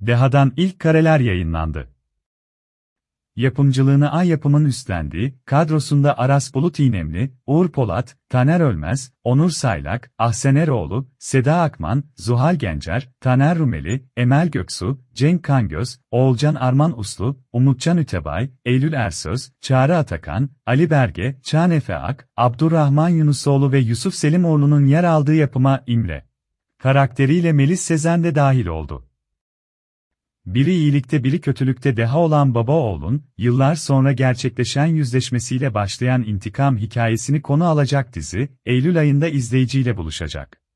Deha'dan ilk kareler yayınlandı. Yapımcılığını A Yapım'ın üstlendiği, kadrosunda Aras Bulut İğnemli, Uğur Polat, Taner Ölmez, Onur Saylak, Ahsen Eroğlu, Seda Akman, Zuhal Gencer, Taner Rumeli, Emel Göksu, Cenk Kangöz, Oğulcan Arman Uslu, Umutcan Ütebay, Eylül Ersöz, Çağrı Atakan, Ali Berge, Çağan Efe Ak, Abdurrahman Yunusoğlu ve Yusuf Selimoğlu'nun yer aldığı yapıma İmre. Karakteriyle Melis Sezen de dahil oldu biri iyilikte biri kötülükte deha olan baba oğlun, yıllar sonra gerçekleşen yüzleşmesiyle başlayan intikam hikayesini konu alacak dizi, Eylül ayında izleyiciyle buluşacak.